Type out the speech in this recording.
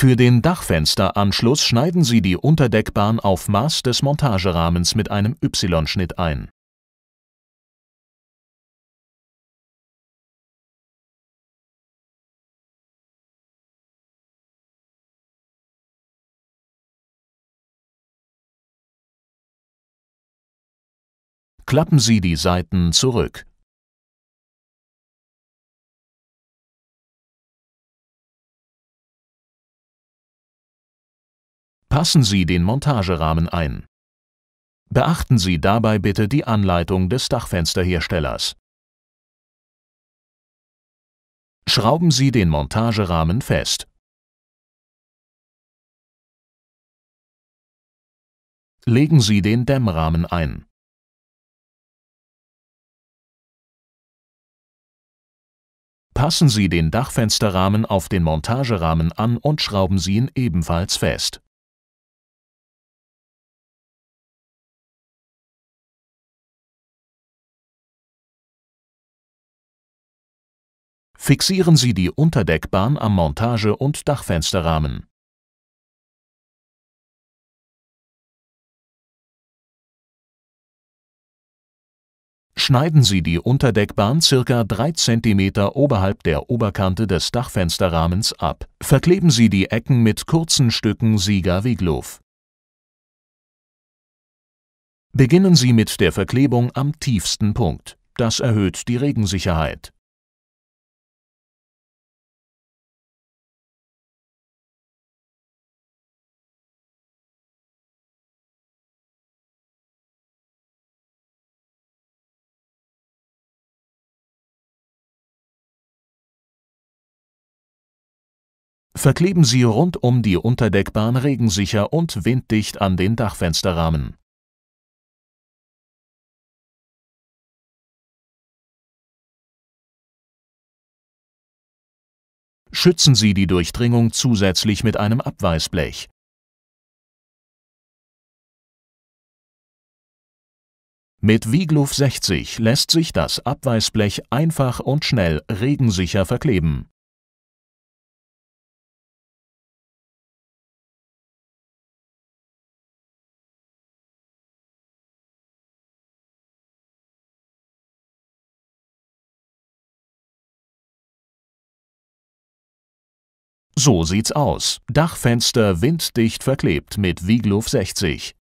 Für den Dachfensteranschluss schneiden Sie die Unterdeckbahn auf Maß des Montagerahmens mit einem Y-Schnitt ein. Klappen Sie die Seiten zurück Passen Sie den Montagerahmen ein. Beachten Sie dabei bitte die Anleitung des Dachfensterherstellers. Schrauben Sie den Montagerahmen fest. Legen Sie den Dämmrahmen ein. Passen Sie den Dachfensterrahmen auf den Montagerahmen an und schrauben Sie ihn ebenfalls fest. Fixieren Sie die Unterdeckbahn am Montage- und Dachfensterrahmen. Schneiden Sie die Unterdeckbahn circa 3 cm oberhalb der Oberkante des Dachfensterrahmens ab. Verkleben Sie die Ecken mit kurzen Stücken Sieger Wigloof. Beginnen Sie mit der Verklebung am tiefsten Punkt. Das erhöht die Regensicherheit. verkleben sie rundum die Unterdeckbahn regensicher und winddicht an den Dachfensterrahmen. Schützen Sie die Durchdringung zusätzlich mit einem Abweißblech. Mit Wigluf 60 lässt sich das Abweißblech einfach und schnell regensicher verkleben. So sieht's aus. Dachfenster winddicht verklebt mit Vigluff 60.